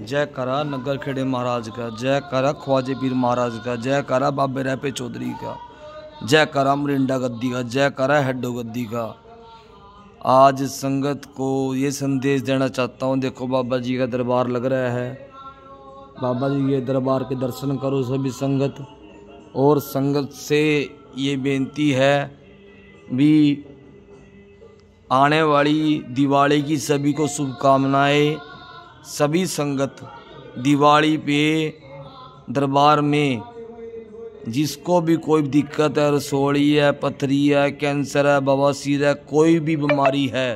जय करा नगर खेड़े महाराज का जय करा ख्वाजे पीर महाराज का जय करा बाबे रैपे चौधरी का जय करा मरिंडा गद्दी का जय करा हेडो गद्दी का आज संगत को ये संदेश देना चाहता हूँ देखो बाबा जी का दरबार लग रहा है बाबा जी के दरबार के दर्शन करो सभी संगत और संगत से ये बेनती है भी आने वाली दिवाली की सभी को शुभकामनाएं सभी संगत दिवाली पे दरबार में जिसको भी कोई दिक्कत है रसोड़ी है पथरी है कैंसर है बवासीर है कोई भी बीमारी है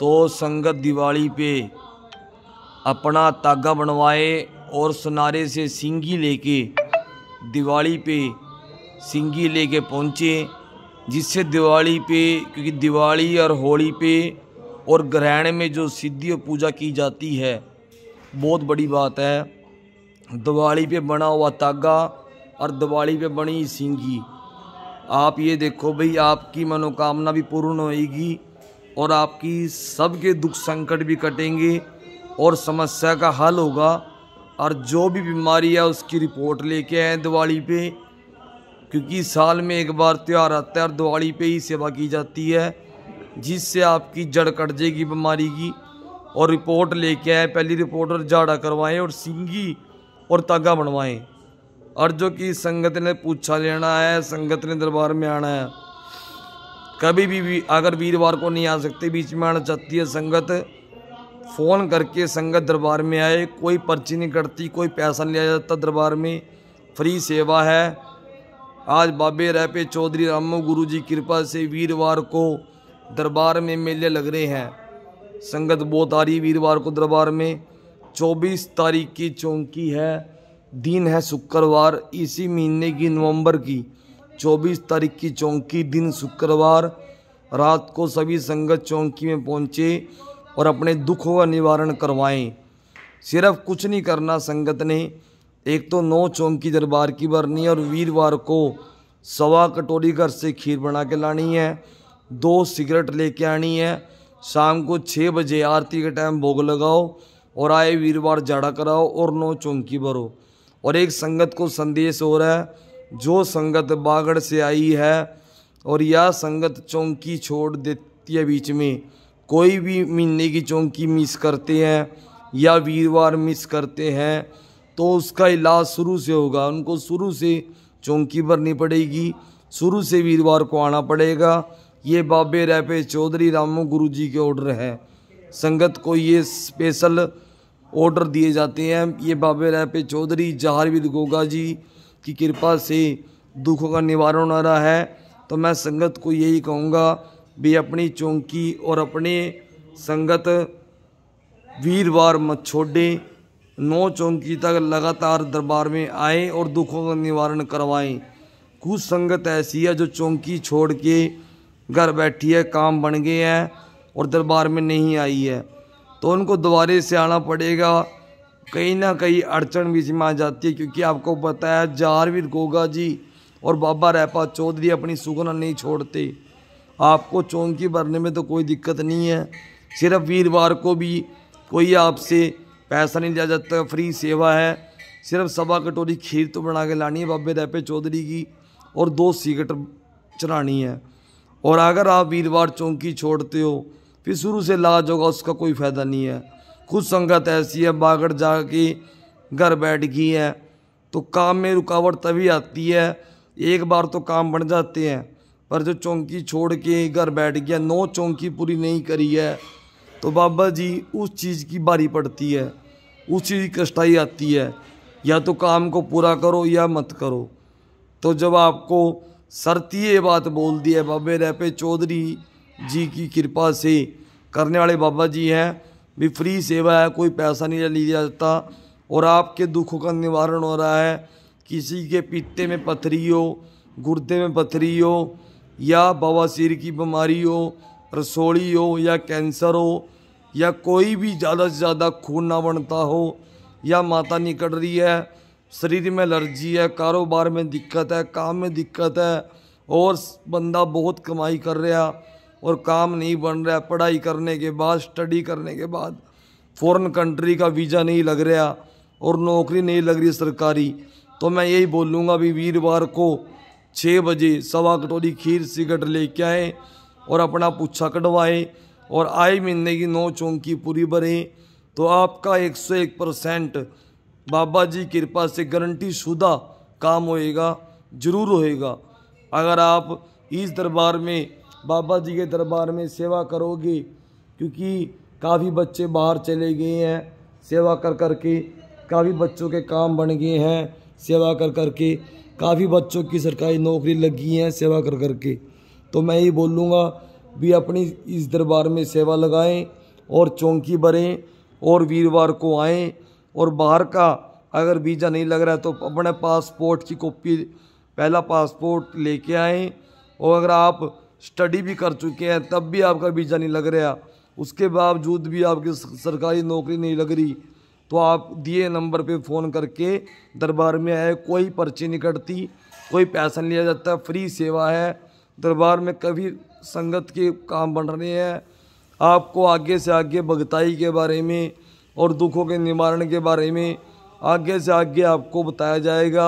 तो संगत दिवाली पे अपना तागा बनवाए और सुनारे से सिंगी लेके दिवाली पे सिंगी लेके पहुँचे जिससे दिवाली पे क्योंकि दिवाली और होली पे और ग्रहण में जो सिद्धि और पूजा की जाती है बहुत बड़ी बात है दिवाली पे बना हुआ तागा और दिवाली पे बनी सिंगी आप ये देखो भाई आपकी मनोकामना भी पूर्ण होएगी और आपकी सबके दुख संकट भी कटेंगे और समस्या का हल होगा और जो भी बीमारी है उसकी रिपोर्ट लेके आए दिवाली पे क्योंकि साल में एक बार त्यौहार आता है और दिवाली पे ही सेवा की जाती है जिससे आपकी जड़ कट जाएगी बीमारी की और रिपोर्ट लेके आए पहली रिपोर्ट और जाड़ा करवाएं और सिंगी और तागा बनवाएं और जो कि संगत ने पूछा लेना है संगत ने दरबार में आना है कभी भी, भी अगर वीरवार को नहीं आ सकते बीच में आना चाहती है संगत फ़ोन करके संगत दरबार में आए कोई पर्ची नहीं कटती कोई पैसा नहीं लिया जाता दरबार में फ्री सेवा है आज बाबे रैपे चौधरी रामो गुरु जी कृपा से वीरवार को दरबार में मेले लग रहे हैं संगत बहुत आ रही वीरवार को दरबार में 24 तारीख की चौंकी है दिन है शुक्रवार इसी महीने की नवंबर की 24 तारीख की चौंकी दिन शुक्रवार रात को सभी संगत चौंकी में पहुँचे और अपने दुखों का निवारण करवाएं सिर्फ कुछ नहीं करना संगत ने एक तो नौ चौंकी दरबार की भरनी और वीरवार को सवा कटोरी घर से खीर बना के लानी है दो सिगरेट लेके आनी है शाम को छः बजे आरती के टाइम भोग लगाओ और आए वीरवार जाड़ा कराओ और नौ चौंकी भरो और एक संगत को संदेश हो रहा है जो संगत बागड़ से आई है और यह संगत चौंकी छोड़ देती है बीच में कोई भी महीने की चौंकी मिस करते हैं या वीरवार मिस करते हैं तो उसका इलाज शुरू से होगा उनको शुरू से चौंकी भरनी पड़ेगी शुरू से वीरवार को आना पड़ेगा ये बाबे रैपे चौधरी रामू गुरु जी के ऑर्डर हैं संगत को ये स्पेशल ऑर्डर दिए जाते हैं ये बाबे रैपे चौधरी जहारविद गोगा जी की कृपा से दुखों का निवारण आ रहा है तो मैं संगत को यही कहूँगा भी अपनी चौंकी और अपने संगत वीरवार मत छोड़ें नौ चौंकी तक लगातार दरबार में आए और दुखों का निवारण करवाएं कुछ संगत ऐसी है जो चौंकी छोड़ के घर बैठी है काम बन गए हैं और दरबार में नहीं आई है तो उनको दोबारे से आना पड़ेगा कहीं ना कहीं अड़चन बीच में आ जाती है क्योंकि आपको पता है जारवीर गोगा जी और बाबा रैपा चौधरी अपनी सुगना नहीं छोड़ते आपको चौंकी भरने में तो कोई दिक्कत नहीं है सिर्फ वीरवार को भी कोई आपसे पैसा नहीं दिया जाता फ्री सेवा है सिर्फ सवा कटोरी खीर तो बना के लानी है बाबे रैपे चौधरी की और दो सिगरेट चढ़ानी है और अगर आप वीरवार चौंकी छोड़ते हो फिर शुरू से लाज होगा उसका कोई फ़ायदा नहीं है खुद संगत ऐसी है बागड़ जा के घर बैठ गई है तो काम में रुकावट तभी आती है एक बार तो काम बन जाते हैं पर जो चौंकी छोड़ के घर बैठ गया नौ चौंकी पूरी नहीं करी है तो बाबा जी उस चीज़ की बारी पड़ती है उस चीज़ की कष्टाई आती है या तो काम को पूरा करो या मत करो तो जब आपको सरती ये बात बोल दी है बाबे रैपे चौधरी जी की कृपा से करने वाले बाबा जी हैं भी फ्री सेवा है कोई पैसा नहीं लिया जाता और आपके दुखों का निवारण हो रहा है किसी के पित्ते में पथरी हो गुर्दे में पथरी हो या बवासीर की बीमारी हो रसोड़ी हो या कैंसर हो या कोई भी ज़्यादा से ज़्यादा खून ना बनता हो या माता निकल रही है शरीर में एलर्जी है कारोबार में दिक्कत है काम में दिक्कत है और बंदा बहुत कमाई कर रहा और काम नहीं बन रहा पढ़ाई करने के बाद स्टडी करने के बाद फॉरेन कंट्री का वीज़ा नहीं लग रहा और नौकरी नहीं लग रही सरकारी तो मैं यही बोलूँगा भी वीरवार को छः बजे सवा कटोरी खीर सिगरेट लेके आए और अपना पूछा कटवाएँ और आए महीने की नौ चौंकी पूरी भरें तो आपका एक सौ एक परसेंट बाबा जी कृपा से गारंटी शुदा काम होएगा जरूर होएगा अगर आप इस दरबार में बाबा जी के दरबार में सेवा करोगे क्योंकि काफ़ी बच्चे बाहर चले गए हैं सेवा कर कर के काफ़ी बच्चों के काम बन गए हैं सेवा कर कर के काफ़ी बच्चों की सरकारी नौकरी लगी है सेवा कर कर के तो मैं ये बोलूँगा भी अपनी इस दरबार में सेवा लगाएं और चौंकी भरें और वीरवार को आएँ और बाहर का अगर वीज़ा नहीं लग रहा है तो अपने पासपोर्ट की कॉपी पहला पासपोर्ट लेके आएँ और अगर आप स्टडी भी कर चुके हैं तब भी आपका वीज़ा नहीं लग रहा उसके बावजूद भी आपकी सरकारी नौकरी नहीं लग रही तो आप दिए नंबर पे फ़ोन करके दरबार में आए कोई पर्ची नहीं कटती कोई पैसा नहीं लिया जाता फ्री सेवा है दरबार में कभी संगत के काम बन रहे हैं आपको आगे से आगे भगताई के बारे में और दुखों के निवारण के बारे में आगे से आगे आपको बताया जाएगा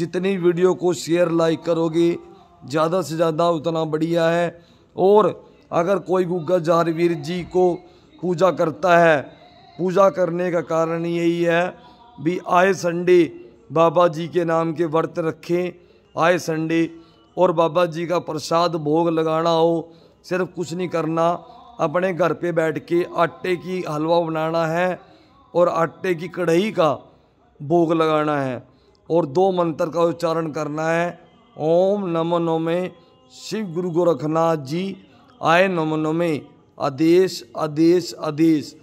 जितनी वीडियो को शेयर लाइक करोगे ज़्यादा से ज़्यादा उतना बढ़िया है और अगर कोई गुग्गा जारवीर जी को पूजा करता है पूजा करने का कारण यही है भी आए संडे बाबा जी के नाम के व्रत रखें आए संडे और बाबा जी का प्रसाद भोग लगाना हो सिर्फ कुछ नहीं करना अपने घर पे बैठ के आटे की हलवा बनाना है और आटे की कढ़ाई का भोग लगाना है और दो मंत्र का उच्चारण करना है ओम नम नमे शिव गुरु गोरखनाथ जी आय नमन नमे आदेश आदेश आदेश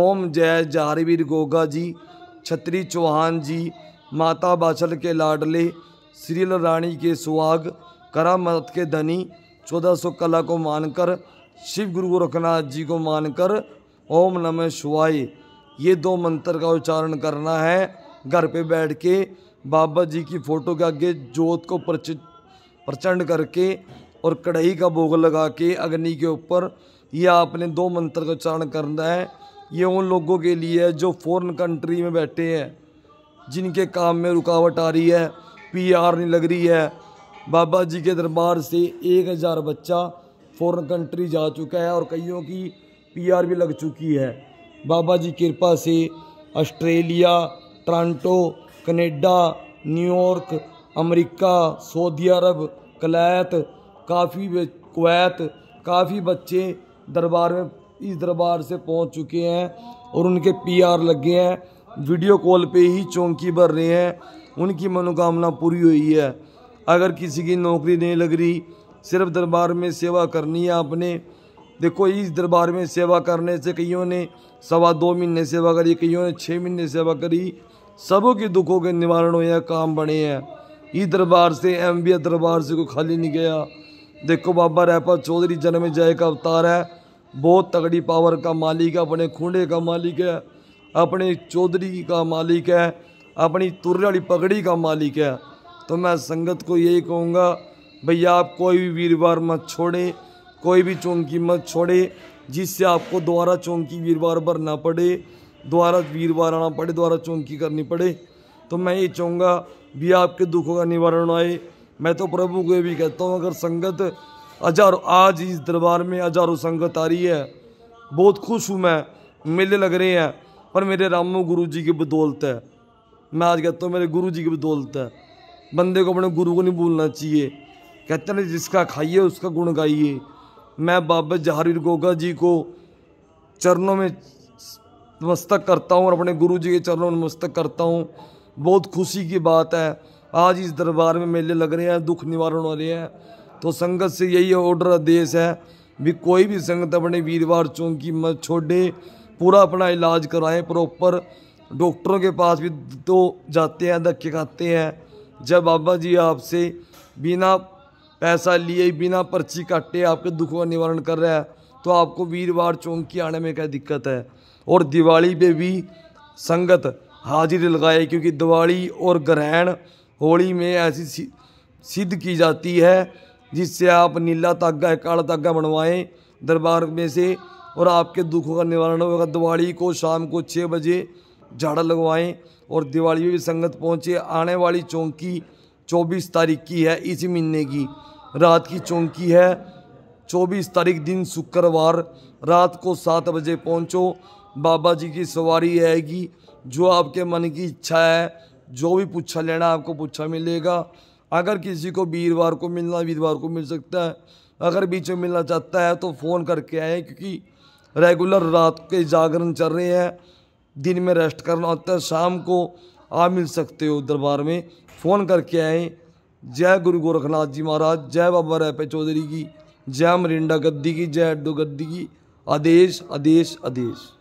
ओम जय जहारवीर गोगा जी छत्री चौहान जी माता बाछल के लाडले श्रील रानी के सुहाग करामत के धनी चौदह सौ कला को मानकर शिव गुरु गोरखनाथ जी को मानकर ओम नमः शिवाय ये दो मंत्र का उच्चारण करना है घर पे बैठ के बाबा जी की फ़ोटो के आगे जोत को प्रचंड करके और कढ़ाई का भोग लगा के अग्नि के ऊपर यह आपने दो मंत्र का उच्चारण करना है ये उन लोगों के लिए है जो फॉरेन कंट्री में बैठे हैं जिनके काम में रुकावट आ रही है पीआर नहीं लग रही है बाबा जी के दरबार से एक हज़ार बच्चा फॉरेन कंट्री जा चुका है और कईयों की पीआर भी लग चुकी है बाबा जी कृपा से Australia Toronto Canada New York America Saudi Arab कलैत काफ़ी कुवैत काफ़ी बच्चे दरबार में इस दरबार से पहुंच चुके हैं और उनके पीआर लग गए हैं वीडियो कॉल पे ही चौंकी भर रहे हैं उनकी मनोकामना पूरी हुई है अगर किसी की नौकरी नहीं लग रही सिर्फ दरबार में सेवा करनी है आपने देखो इस दरबार में सेवा करने से कईयों ने सवा दो महीने सेवा करी कईयों ने छः महीने सेवा करी सबों के दुखों के निवारण हुए काम बने हैं इस दरबार से एम दरबार से कोई खाली नहीं गया देखो बाबा रैपा चौधरी जन्म जय का अवतार है बहुत तगड़ी पावर का मालिक है अपने खूंडे का मालिक है अपने चौधरी का मालिक है अपनी तुर्रे पगड़ी का मालिक है तो मैं संगत को यही कहूँगा भैया आप कोई भी वीरवार मत छोड़े कोई भी चौंकी मत छोड़े जिससे आपको दोबारा चौंकी वीरवार भरना पड़े दोबारा वीरवार आना पड़े दोबारा चौंकी करनी पड़े तो मैं ये चाहूँगा भी आपके दुखों का निवारण आए मैं तो प्रभु को भी कहता हूँ अगर संगत हजारों आज इस दरबार में हजारों संगत आ रही है बहुत खुश हूँ मैं मेले लग रहे हैं पर मेरे रामू गुरु जी की बदौलत है मैं आज कहता हूँ मेरे गुरु जी की बदौलत है बंदे को अपने गुरु को नहीं भूलना चाहिए कहते ना जिसका खाइए उसका गुण गाइए मैं बाबा जहारीर गोगा जी को चरणों में नमस्तक करता हूँ और अपने गुरु जी के चरणों में नमस्तक करता हूँ बहुत खुशी की बात है आज इस दरबार में मेले लग रहे हैं दुख निवारण हो रहे हैं तो संगत से यही ऑर्डर आदेश है भी कोई भी संगत अपने वीरवार चौंकी मत छोड़े पूरा अपना इलाज कराएं प्रॉपर डॉक्टरों के पास भी तो जाते हैं धक्के खाते हैं जब बाबा जी आपसे बिना पैसा लिए बिना पर्ची काटे आपके दुखों का निवारण कर रहा है तो आपको वीरवार चौंकी आने में क्या दिक्कत है और दिवाली पे भी संगत हाजिरी लगाए क्योंकि दिवाली और ग्रहण होली में ऐसी सिद्ध की जाती है जिससे आप नीला तागा काला तागा बनवाएं दरबार में से और आपके दुखों का निवारण होगा दिवाली को शाम को छः बजे झाड़ा लगवाएं और दिवाली में भी संगत पहुँचे आने वाली चौंकी चौबीस तारीख की है इसी महीने की रात की चौंकी है चौबीस तारीख दिन शुक्रवार रात को सात बजे पहुंचो बाबा जी की सवारी आएगी जो आपके मन की इच्छा है जो भी पूछा लेना आपको पूछा मिलेगा अगर किसी को वीरवार को मिलना वीरवार को मिल सकता है अगर बीच में मिलना चाहता है तो फ़ोन करके आए क्योंकि रेगुलर रात के जागरण चल रहे हैं दिन में रेस्ट करना होता है शाम को आप मिल सकते हो दरबार में फ़ोन करके आएँ जय गुरु गोरखनाथ जी महाराज जय बाबा रैपे चौधरी की जय मरिंडा गद्दी की जय अड्डो गद्दी की आदेश आदेश आदेश